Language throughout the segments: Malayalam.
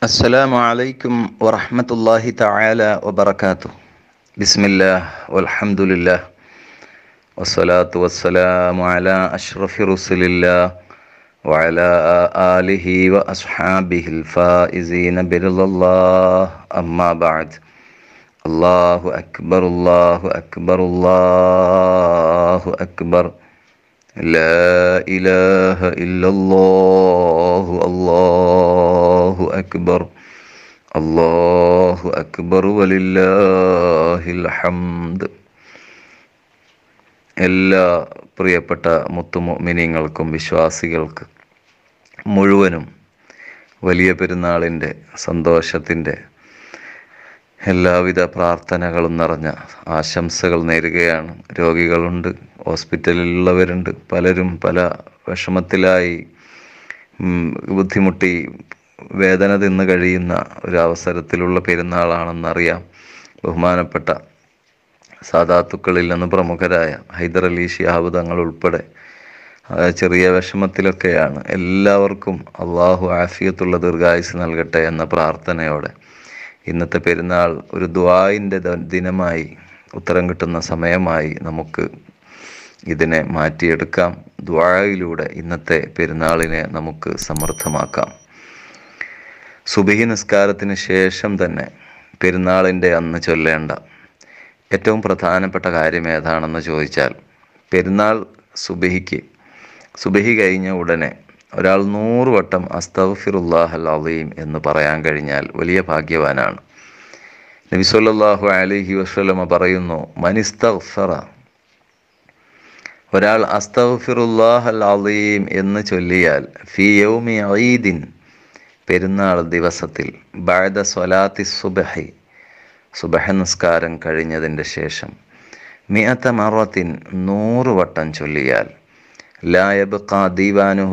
السلام عليكم ورحمة الله تعالى وبركاته بسم الله والحمد لله والصلاة والسلام على أشرف رسل الله وعلى آله وأصحابه الفائزين برضا الله أما بعد الله أكبر الله أكبر الله أكبر, الله أكبر لا إله إلا الله الله أكبر الله أكبر ولله الحمد എല്ലാ പ്രിയപ്പെട്ട മുത്തുമിനിങ്ങൾക്കും വിശ്വാസികൾക്ക് മുഴുവനും വലിയ പെരുന്നാളിൻ്റെ സന്തോഷത്തിൻ്റെ എല്ലാവിധ പ്രാർത്ഥനകളും നിറഞ്ഞ ആശംസകൾ നേരുകയാണ് രോഗികളുണ്ട് ഹോസ്പിറ്റലിലുള്ളവരുണ്ട് പലരും പല വിഷമത്തിലായി ബുദ്ധിമുട്ടി വേദന തിന്ന് കഴിയുന്ന ഒരു അവസരത്തിലുള്ള പെരുന്നാളാണെന്നറിയാം ബഹുമാനപ്പെട്ട സാധാത്തുക്കളിൽ നിന്ന് പ്രമുഖരായ ഹൈദർ അലി ഷിയാബ് തങ്ങൾ ഉൾപ്പെടെ ചെറിയ വിഷമത്തിലൊക്കെയാണ് എല്ലാവർക്കും അള്ളാഹു ആഫിയത്തുള്ള ദീർഘായുസ് നൽകട്ടെ എന്ന പ്രാർത്ഥനയോടെ ഇന്നത്തെ പെരുന്നാൾ ഒരു ദ്വായിൻ്റെ ദിനമായി ഉത്തരം കിട്ടുന്ന സമയമായി നമുക്ക് ഇതിനെ മാറ്റിയെടുക്കാം ദ്വായിലൂടെ ഇന്നത്തെ പെരുന്നാളിനെ നമുക്ക് സമർത്ഥമാക്കാം സുബഹി നിസ്കാരത്തിന് ശേഷം തന്നെ പെരുന്നാളിൻ്റെ അന്ന് ചൊല്ലേണ്ട ഏറ്റവും പ്രധാനപ്പെട്ട കാര്യം ഏതാണെന്ന് ചോദിച്ചാൽ പെരുന്നാൾ സുബഹിക്ക് സുബഹി കഴിഞ്ഞ ഉടനെ ഒരാൾ നൂറ് വട്ടം അസ്തഫിറുല്ലാഹ് അലീം എന്ന് പറയാൻ കഴിഞ്ഞാൽ വലിയ ഭാഗ്യവാനാണ് നബി അലിഹി വസ്ലമ പറയുന്നു മനിസ്തഫറ ഒരാൾ അസ്തഫിറുല്ലാഹ് അലീം എന്ന് ചൊല്ലിയാൽ ഫി യൗമി ഈദിൻ പെരുന്നാൾ ദിവസത്തിൽ ബാദ സ്വലാത്തി സുബഹി സുബഹ നിസ്കാരം കഴിഞ്ഞതിൻ്റെ ശേഷം മിയത്ത മറത്തിൻ നൂറ് വട്ടം ചൊല്ലിയാൽ അവൻ്റെ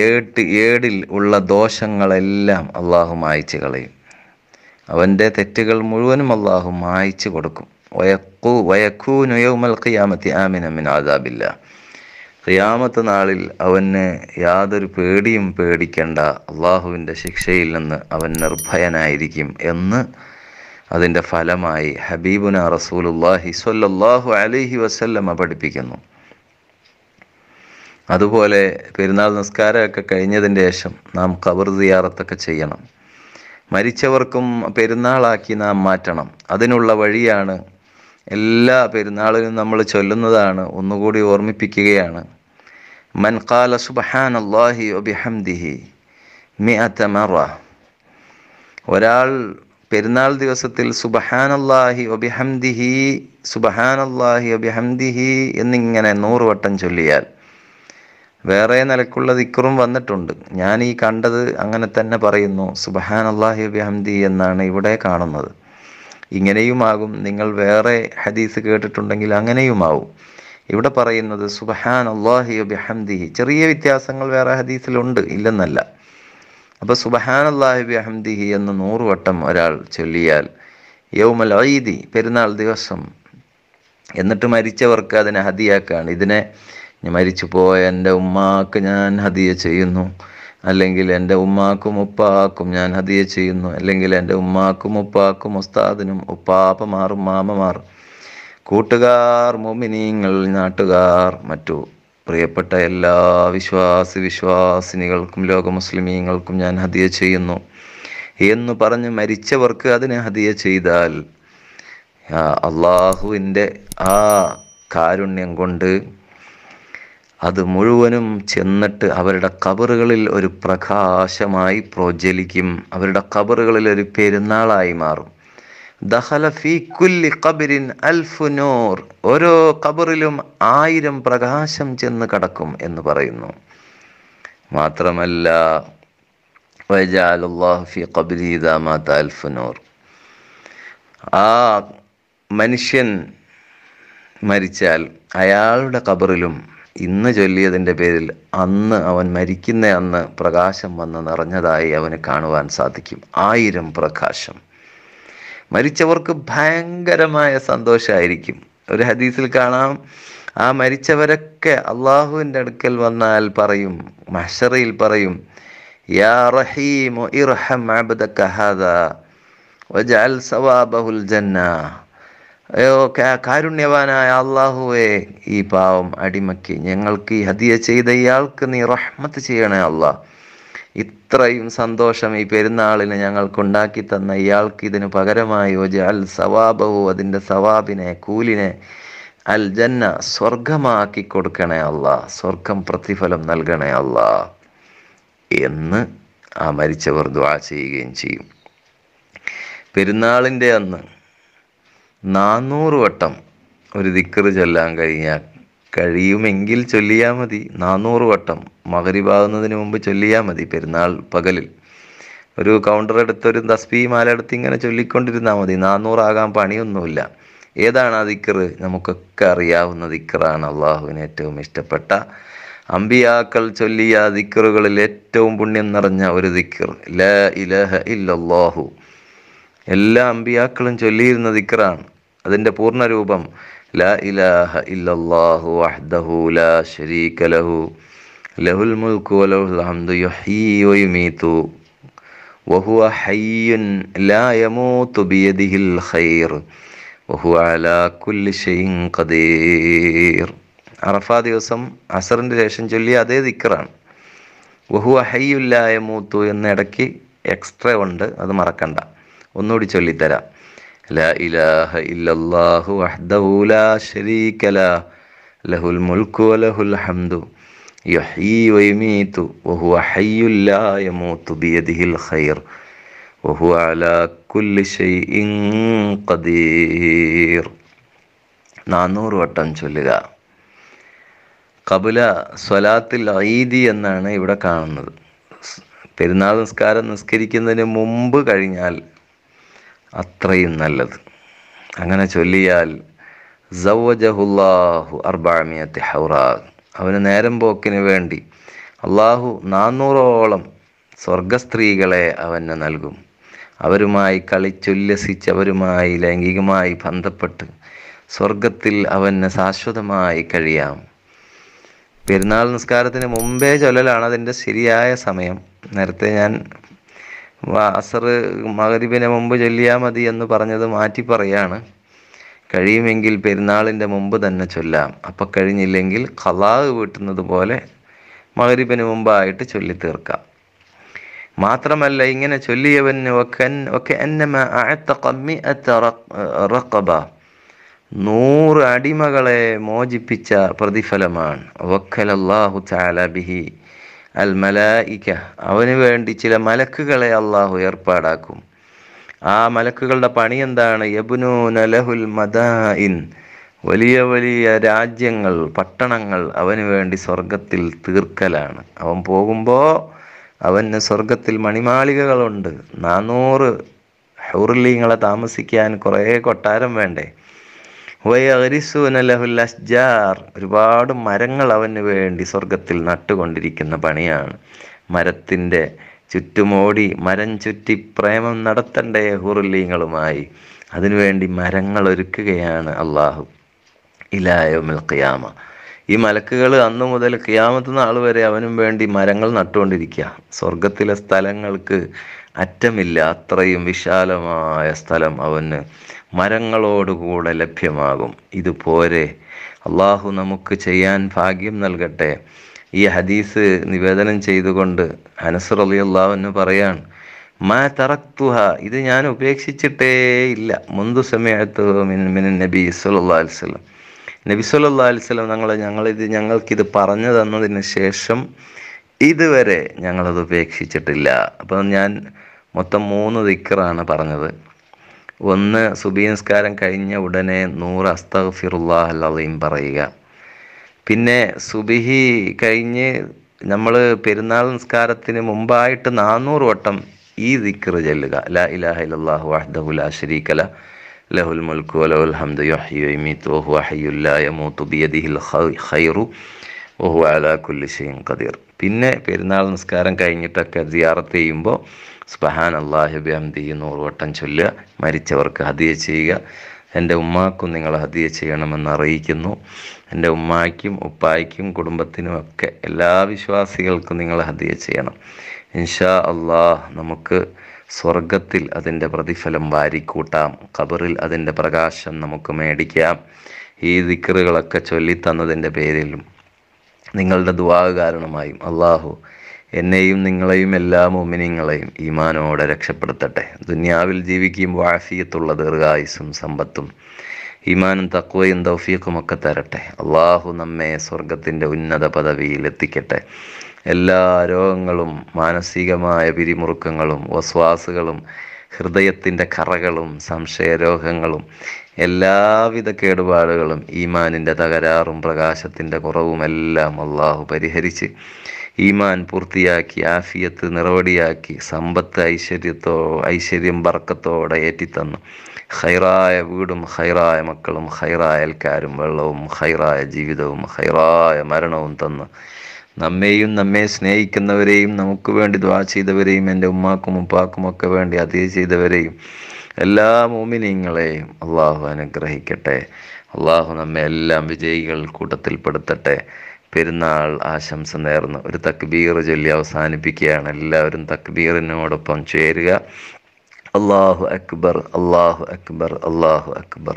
ഏട്ട് ഏടിൽ ഉള്ള ദോഷങ്ങളെല്ലാം അള്ളാഹു മായച്ചു കളയും അവൻ്റെ തെറ്റുകൾ മുഴുവനും അള്ളാഹു മായച്ചു കൊടുക്കും വയക്കൂ വയക്കൂ നുയവുമൽ ഖിയാമത്തി ആമിനമിൻ ആദാബില്ല ഖിയാമത്ത് നാളിൽ അവന് യാതൊരു പേടിയും പേടിക്കേണ്ട അള്ളാഹുവിൻ്റെ ശിക്ഷയിൽ നിന്ന് അവൻ നിർഭയനായിരിക്കും എന്ന് അതിൻ്റെ ഫലമായി ഹബീബുന റസൂലുല്ലാഹി സൊല്ലാഹു അലൈഹി വസല്ലമ പഠിപ്പിക്കുന്നു അതുപോലെ പെരുന്നാൾ നിസ്കാരമൊക്കെ കഴിഞ്ഞതിന് ശേഷം നാം കബർ സിയാറത്തൊക്കെ ചെയ്യണം മരിച്ചവർക്കും പെരുന്നാളാക്കി നാം മാറ്റണം അതിനുള്ള വഴിയാണ് എല്ലാ പെരുന്നാളിനും നമ്മൾ ചൊല്ലുന്നതാണ് ഒന്നുകൂടി ഓർമ്മിപ്പിക്കുകയാണ് മൻ ഖാല സുബഹാൻ അള്ളാഹി ഒബിഹംദിഹി മി ഒരാൾ പെരുന്നാൾ ദിവസത്തിൽ സുബഹാനല്ലാഹി ഒബിഹംദിഹി സുബഹാനല്ലാഹി ഒബിഹംദിഹി എന്നിങ്ങനെ നൂറുവട്ടം ചൊല്ലിയാൽ വേറെ നിലക്കുള്ള ദിക്കറും വന്നിട്ടുണ്ട് ഞാൻ ഈ കണ്ടത് അങ്ങനെ തന്നെ പറയുന്നു സുബഹാൻ അള്ളാഹി എന്നാണ് ഇവിടെ കാണുന്നത് ഇങ്ങനെയുമാകും നിങ്ങൾ വേറെ ഹദീസ് കേട്ടിട്ടുണ്ടെങ്കിൽ അങ്ങനെയുമാവും ഇവിടെ പറയുന്നത് സുബഹാൻ അള്ളാഹി ബിഹംദി ചെറിയ വ്യത്യാസങ്ങൾ വേറെ ഹദീസിലുണ്ട് ഇല്ലെന്നല്ല അപ്പോൾ സുബഹാനല്ലാഹിബി അഹമ്മദിഹി എന്ന് നൂറുവട്ടം വട്ടം ഒരാൾ ചൊല്ലിയാൽ യൗമൽ ഐദി പെരുന്നാൾ ദിവസം എന്നിട്ട് മരിച്ചവർക്ക് അതിനെ ഹതിയാക്കാണ് ഇതിനെ മരിച്ചു പോയ എൻ്റെ ഉമ്മാക്ക് ഞാൻ ഹദിയ ചെയ്യുന്നു അല്ലെങ്കിൽ എൻ്റെ ഉമ്മാക്കും ഉപ്പാക്കും ഞാൻ ഹദിയ ചെയ്യുന്നു അല്ലെങ്കിൽ എൻ്റെ ഉമ്മാക്കും ഉപ്പാക്കും ഉസ്താദിനും ഉപ്പാപ്പമാറും മാമമാർ കൂട്ടുകാർ മോമിനിയങ്ങൾ നാട്ടുകാർ മറ്റു പ്രിയപ്പെട്ട എല്ലാ വിശ്വാസി വിശ്വാസിനികൾക്കും ലോക മുസ്ലിമീങ്ങൾക്കും ഞാൻ ഹദിയ ചെയ്യുന്നു എന്ന് പറഞ്ഞ് മരിച്ചവർക്ക് അതിനെ ഹദിയ ചെയ്താൽ അള്ളാഹുവിൻ്റെ ആ കാരുണ്യം കൊണ്ട് അത് മുഴുവനും ചെന്നിട്ട് അവരുടെ കബറുകളിൽ ഒരു പ്രകാശമായി പ്രോജ്വലിക്കും അവരുടെ കബറുകളിൽ ഒരു പെരുന്നാളായി മാറും ഓരോ ഖബറിലും ആയിരം പ്രകാശം ചെന്ന് കടക്കും എന്ന് പറയുന്നു മാത്രമല്ല ആ മനുഷ്യൻ മരിച്ചാൽ അയാളുടെ കബറിലും ഇന്ന് ചൊല്ലിയതിൻ്റെ പേരിൽ അന്ന് അവൻ മരിക്കുന്ന അന്ന് പ്രകാശം വന്ന് നിറഞ്ഞതായി അവന് കാണുവാൻ സാധിക്കും ആയിരം പ്രകാശം മരിച്ചവർക്ക് ഭയങ്കരമായ സന്തോഷമായിരിക്കും ഒരു ഹദീസിൽ കാണാം ആ മരിച്ചവരൊക്കെ അള്ളാഹുവിൻ്റെ അടുക്കൽ വന്നാൽ പറയും മഷറയിൽ പറയും യാ റഹീം ഇർഹം അബ്ദക സവാബഹുൽ ജന്ന അയ്യോ കാരുണ്യവാനായ അള്ളാഹുവേ ഈ പാവം അടിമയ്ക്ക് ഞങ്ങൾക്ക് ഈ ഹദിയ ചെയ്ത ഇയാൾക്ക് നീ റഹ്മത്ത് ചെയ്യണേ അള്ളാഹ് ഇത്രയും സന്തോഷം ഈ പെരുന്നാളിന് ഞങ്ങൾക്കുണ്ടാക്കി തന്ന ഇയാൾക്ക് ഇതിന് പകരമായി ഒരു അൽ സവാബവും അതിൻ്റെ സവാബിനെ കൂലിനെ അൽ ജന്ന സ്വർഗമാക്കി കൊടുക്കണേ അല്ല സ്വർഗം പ്രതിഫലം നൽകണേ അല്ല എന്ന് ആ മരിച്ചവർ ദ്വാ ചെയ്യുകയും ചെയ്യും പെരുന്നാളിൻ്റെ അന്ന് നാന്നൂറ് വട്ടം ഒരു ദിക്കറ് ചൊല്ലാൻ കഴിഞ്ഞാൽ കഴിയുമെങ്കിൽ ചൊല്ലിയാൽ മതി നാനൂറ് വട്ടം മകരിവാകുന്നതിന് മുമ്പ് ചൊല്ലിയാൽ മതി പെരുന്നാൾ പകലിൽ ഒരു കൗണ്ടർ എടുത്ത് ഒരു തസ്ബി മാല എടുത്ത് ഇങ്ങനെ ചൊല്ലിക്കൊണ്ടിരുന്നാൽ മതി നാനൂറാകാൻ പണിയൊന്നുമില്ല ഏതാണ് ആ നമുക്കൊക്കെ അറിയാവുന്ന ദിക്കറാണ് അള്ളാഹുവിന് ഏറ്റവും ഇഷ്ടപ്പെട്ട അമ്പിയാക്കൾ ചൊല്ലിയ ദിക്കറുകളിൽ ഏറ്റവും പുണ്യം നിറഞ്ഞ ഒരു ദിക്കർ ല ഇലഹ ഇല്ലല്ലാഹു എല്ലാ അമ്പിയാക്കളും ചൊല്ലിയിരുന്ന ദിക്കറാണ് അതിൻ്റെ പൂർണ്ണരൂപം لا إله إلا الله وحده لا شريك له له الملك وله الحمد يحيي ويميت وهو حي لا يموت بيده الخير وهو على كل شيء قدير അറഫ ദിവസം അസറിൻ്റെ ശേഷം ചൊല്ലിയ അതേ ദിക്കറാണ് വഹുവ ഹയ്യുല്ലായ മൂത്തു എന്ന ഇടയ്ക്ക് എക്സ്ട്രാ ഉണ്ട് അത് മറക്കണ്ട ഒന്നുകൂടി ചൊല്ലിത്തരാം لا إله إلا الله وحده لا شريك له له الملك وله الحمد يحيي ويميت وهو حي لا يموت بيده الخير وهو على كل شيء قدير നാനൂറ് വട്ടം ചൊല്ലുക കബുല സ്വലാത്തിൽ ഐദി എന്നാണ് ഇവിടെ കാണുന്നത് പെരുന്നാൾ നിസ്കാരം നിസ്കരിക്കുന്നതിന് മുമ്പ് കഴിഞ്ഞാൽ അത്രയും നല്ലത് അങ്ങനെ ചൊല്ലിയാൽ ജവജഹുല്ലാഹു അർബാമിയത്തെ ഹൗറാ അവന് നേരം പോക്കിന് വേണ്ടി അള്ളാഹു നാന്നൂറോളം സ്വർഗസ്ത്രീകളെ അവന് നൽകും അവരുമായി കളിച്ചുല്ലസിച്ച് ലൈംഗികമായി ബന്ധപ്പെട്ട് സ്വർഗത്തിൽ അവന് ശാശ്വതമായി കഴിയാം പെരുന്നാൾ നിസ്കാരത്തിന് മുമ്പേ ചൊല്ലലാണ് അതിൻ്റെ ശരിയായ സമയം നേരത്തെ ഞാൻ അസർ മകരിബിന് മുമ്പ് ചൊല്ലിയാൽ മതി എന്ന് പറഞ്ഞത് മാറ്റി പറയാണ് കഴിയുമെങ്കിൽ പെരുന്നാളിൻ്റെ മുമ്പ് തന്നെ ചൊല്ലാം അപ്പം കഴിഞ്ഞില്ലെങ്കിൽ ഖലാഹ് വീട്ടുന്നത് പോലെ മകരിബിന് മുമ്പായിട്ട് ചൊല്ലി തീർക്കാം മാത്രമല്ല ഇങ്ങനെ ചൊല്ലിയവന് നൂറ് അടിമകളെ മോചിപ്പിച്ച പ്രതിഫലമാണ് വക്കലല്ലാഹു ചാലബിഹി അൽ അവന് വേണ്ടി ചില മലക്കുകളെ അള്ളാഹു ഏർപ്പാടാക്കും ആ മലക്കുകളുടെ പണി എന്താണ് യബുനു ലഹുൽ മദാഇൻ വലിയ വലിയ രാജ്യങ്ങൾ പട്ടണങ്ങൾ അവന് വേണ്ടി സ്വർഗത്തിൽ തീർക്കലാണ് അവൻ പോകുമ്പോൾ അവന് സ്വർഗത്തിൽ മണിമാളികകളുണ്ട് നാനൂറ് ഹൗർലിങ്ങളെ താമസിക്കാൻ കുറേ കൊട്ടാരം വേണ്ടേ വയറിസൂനലഹുൽ അസ്ജാർ ഒരുപാട് മരങ്ങൾ അവന് വേണ്ടി സ്വർഗത്തിൽ നട്ടുകൊണ്ടിരിക്കുന്ന പണിയാണ് മരത്തിൻ്റെ ചുറ്റുമോടി മരം ചുറ്റി പ്രേമം നടത്തണ്ടേ ഹുറുലീങ്ങളുമായി അതിനുവേണ്ടി മരങ്ങൾ ഒരുക്കുകയാണ് അള്ളാഹു ഇലായോ ഖിയാമ ഈ മലക്കുകൾ അന്നു മുതൽ ക്യാമത്ത് നാൾ വരെ അവനും വേണ്ടി മരങ്ങൾ നട്ടുകൊണ്ടിരിക്കുക സ്വർഗത്തിലെ സ്ഥലങ്ങൾക്ക് അറ്റമില്ല അത്രയും വിശാലമായ സ്ഥലം അവന് മരങ്ങളോടുകൂടെ ലഭ്യമാകും ഇതുപോരെ അള്ളാഹു നമുക്ക് ചെയ്യാൻ ഭാഗ്യം നൽകട്ടെ ഈ ഹദീസ് നിവേദനം ചെയ്തുകൊണ്ട് അനസർ അലി അള്ളാഹുന്ന് പറയാണ് മാ തറക്തുഹ ഇത് ഞാൻ ഉപേക്ഷിച്ചിട്ടേ ഇല്ല മുന്തു സമയത്ത് നബി സല്ലാ അലിസ്ലം നബി സല്ലാ അലിസ്ലം ഞങ്ങൾ ഞങ്ങളിത് ഞങ്ങൾക്കിത് പറഞ്ഞു തന്നതിന് ശേഷം ഇതുവരെ ഞങ്ങളത് ഉപേക്ഷിച്ചിട്ടില്ല അപ്പം ഞാൻ മൊത്തം മൂന്ന് ദിക്കറാണ് പറഞ്ഞത് ഒന്ന് സുബീനസ്കാരം കഴിഞ്ഞ ഉടനെ നൂറ് അസ്തഫിറുല്ലാഹ് അല്ലാതെയും പറയുക പിന്നെ സുബിഹി കഴിഞ്ഞ് നമ്മൾ പെരുന്നാൾ നിസ്കാരത്തിന് മുമ്പായിട്ട് നാനൂറ് വട്ടം ഈ ദിക്റ് ചെല്ലുക ലാ ഇലാഹ ഇലല്ലാഹു വഹ്ദഹു ലഹുൽ മുൽക്കു ലഹുൽ ഹംദു യുഹ്യു വയുമീതു വഹു ഹയ്യുൽ ഖൈറു വഹു അലാ കുല്ലി ഷൈഇൻ പിന്നെ പെരുന്നാൾ നിസ്കാരം കഴിഞ്ഞിട്ടൊക്കെ സിയാറത്ത് ചെയ്യുമ്പോൾ സുബഹാൻ അള്ളാഹിബി ഹംദി നൂറുവട്ടം ചൊല്ലുക മരിച്ചവർക്ക് ഹദിയ ചെയ്യുക എൻ്റെ ഉമ്മാക്കും നിങ്ങൾ ഹദിയ ചെയ്യണമെന്ന് അറിയിക്കുന്നു എൻ്റെ ഉമ്മായ്ക്കും ഉപ്പായ്ക്കും കുടുംബത്തിനുമൊക്കെ എല്ലാ വിശ്വാസികൾക്കും നിങ്ങൾ ഹദിയ ചെയ്യണം ഇൻഷാ അള്ളാഹ് നമുക്ക് സ്വർഗത്തിൽ അതിൻ്റെ പ്രതിഫലം വാരിക്കൂട്ടാം ഖബറിൽ അതിൻ്റെ പ്രകാശം നമുക്ക് മേടിക്കാം ഈ ദിക്കറുകളൊക്കെ ചൊല്ലിത്തന്നതിൻ്റെ പേരിലും നിങ്ങളുടെ ദുവാ കാരണമായും അള്ളാഹു എന്നെയും നിങ്ങളെയും എല്ലാ മുമിനിങ്ങളെയും ഈമാനോടെ രക്ഷപ്പെടുത്തട്ടെ ദുന്യാവിൽ ജീവിക്കുമ്പോൾ ആഫിയത്തുള്ള ദീർഘായുസും സമ്പത്തും ഈമാനും തക്വയും ഒക്കെ തരട്ടെ അള്ളാഹു നമ്മെ സ്വർഗത്തിൻ്റെ ഉന്നത പദവിയിൽ എത്തിക്കട്ടെ എല്ലാ രോഗങ്ങളും മാനസികമായ പിരിമുറുക്കങ്ങളും വസ്വാസുകളും ഹൃദയത്തിൻ്റെ കറകളും സംശയരോഗങ്ങളും എല്ലാവിധ കേടുപാടുകളും ഈമാനിൻ്റെ തകരാറും പ്രകാശത്തിൻ്റെ കുറവും എല്ലാം അള്ളാഹു പരിഹരിച്ച് ഈമാൻ പൂർത്തിയാക്കി ആഫിയത്ത് നിറവടിയാക്കി സമ്പത്ത് ഐശ്വര്യത്തോ ഐശ്വര്യം ബർക്കത്തോടെ ഏറ്റിത്തന്നു ഹൈറായ വീടും ഹൈറായ മക്കളും ഹൈറായ അയൽക്കാരും വെള്ളവും ഹൈറായ ജീവിതവും ഹൈറായ മരണവും തന്നു നമ്മെയും നമ്മെ സ്നേഹിക്കുന്നവരെയും നമുക്ക് വേണ്ടി ദ്വാ ചെയ്തവരെയും എൻ്റെ ഉമ്മാക്കും ഉപ്പാക്കും ഒക്കെ വേണ്ടി അതേ ചെയ്തവരെയും എല്ലാ മോമിനിയങ്ങളെയും അള്ളാഹു അനുഗ്രഹിക്കട്ടെ അള്ളാഹു നമ്മെ എല്ലാം വിജയികൾ കൂട്ടത്തിൽപ്പെടുത്തട്ടെ പെരുന്നാൾ ആശംസ നേർന്ന് ഒരു തക്ബീർ ചൊല്ലി അവസാനിപ്പിക്കുകയാണ് എല്ലാവരും തക്ബീറിനോടൊപ്പം ചേരുക അള്ളാഹു അക്ബർ അള്ളാഹു അക്ബർ അള്ളാഹു അക്ബർ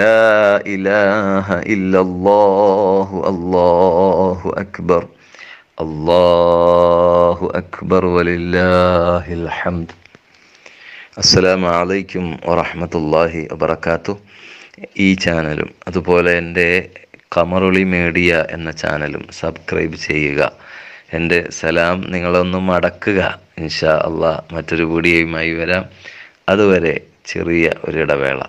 لا إله إلا الله അക്ബർ أكبر الله അസ്സലാമു അലൈക്കും വറഹമത്തല്ലാഹി വബർക്കാത്തു ഈ ചാനലും അതുപോലെ എൻ്റെ കമറുളി മീഡിയ എന്ന ചാനലും സബ്സ്ക്രൈബ് ചെയ്യുക എൻ്റെ സലാം നിങ്ങളൊന്ന് മടക്കുക ഇൻഷാ അള്ളാഹ് മറ്റൊരു വീഡിയോയുമായി വരാം അതുവരെ ചെറിയ ഒരിടവേള